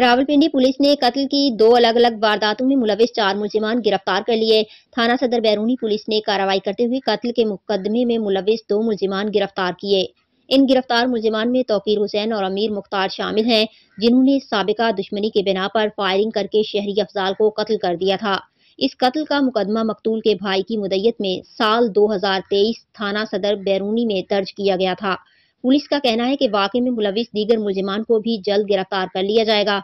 Rawalpindi police ने कत्ल की दो अलग अलग वारदातों में मुलविस चार मुलजिमान गिरफ्तार कर लिए थाना सदर बैरूनी पुलिस ने कार्रवाई करते हुए कत्ल के मुकदमे में मुलविस दो मुलजिमान गिरफ्तार किए इन गिरफ्तार मुलजिमान में तोकीर हुसैन और अमीर मुख्तार शामिल हैं जिन्होंने सबका दुश्मनी के बिना पर फायरिंग करके शहरी अफजाल को कत्ल कर दिया था इस कत्ल का मुकदमा मकतूल के भाई की मुदैयत में साल 2023 थाना सदर बैरूनी में दर्ज किया गया था पुलिस का कहना है कि वाकई में मुलविस दीगर मुलजमान को भी जल्द गिरफ्तार कर लिया जाएगा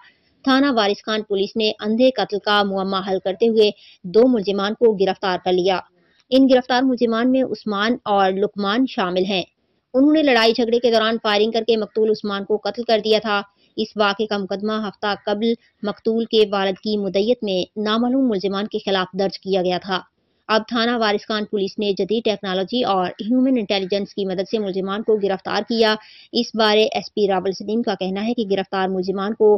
थाना वारिस खान पुलिस ने अंधे कत्ल का मुआमा हल करते हुए दो मुलजमान को गिरफ्तार कर लिया इन गिरफ्तार मुलजमान में उस्मान और लुकमान शामिल हैं उन्होंने लड़ाई झगड़े के दौरान फायरिंग करके मकतूल उस्मान को कत्ल कर दिया था इस वाक़े का मुकदमा हफ्ता कबल मकतूल के वालद की मुदैत में नामालूम मुलजमान के खिलाफ दर्ज किया गया था अब थाना खान पुलिस ने जदीद टेक्नोलॉजी और ह्यूमन इंटेलिजेंस की मदद से मुलजमान को गिरफ्तार किया इस बारे एसपी रावल सलीम का कहना है कि गिरफ्तार मुलजमान को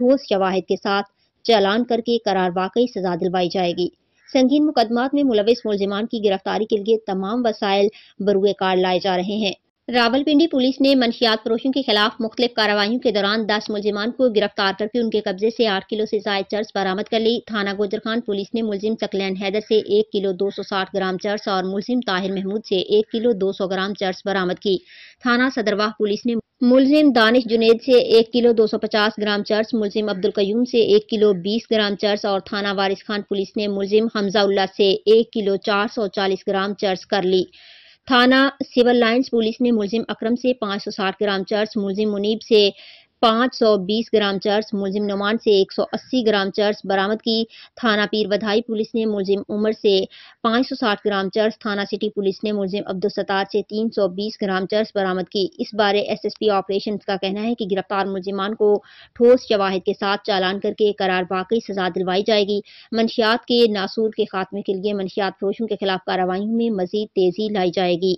ठोस शवाहद के साथ चालान करके करार वाकई सजा दिलवाई जाएगी संगीन मुकदमात में मुलविस मुलजमान की गिरफ्तारी के लिए तमाम वसाइल बरूए कार लाए जा रहे हैं रावलपिंडी पुलिस ने मनशियात फरोशों के खिलाफ मुख्तलि कार्रवाई के दौरान दस मुलजिमान को गिरफ्तार करके उनके कब्जे से आठ किलो से जायद चर्च बरामद कर ली थाना गोजरखान पुलिस ने मुलजिम सकलैन हैदर से एक किलो दो सौ साठ ग्राम चर्च और मुलजिम ताहिर महमूद से एक किलो दो सौ ग्राम चर्च बरामद की थाना सदरवाह पुलिस ने मुलजिम दानिश जुनेद से एक किलो दो सौ पचास ग्राम चर्च मुलजिम अब्दुल कयूम से एक किलो बीस ग्राम चर्च और थाना वारिस खान पुलिस ने मुलजिम हमजाउल्ला से एक किलो चार सौ चालीस ग्राम चर्च कर ली थाना सिविल लाइन्स पुलिस ने मुलजिम अकरम से 560 ग्राम चर्च मुलजिम मुनीब से 520 ग्राम चर्स मुलजिम नुमान से 180 ग्राम चर्स बरामद की थाना पीर बधाई पुलिस ने मुलजिम उमर से 560 ग्राम चर्स थाना सिटी पुलिस ने मुलजिम अब्दुल सत्तार से 320 ग्राम चर्स बरामद की इस बारे एसएसपी ऑपरेशन का कहना है कि गिरफ्तार मुलजिमान को ठोस जवाहिद के साथ चालान करके करार वाकई सजा दिलवाई जाएगी मनशियात के नासूर के खात्मे के लिए मनशियात फरोशों के खिलाफ कार्रवाई में मजीद तेजी लाई जाएगी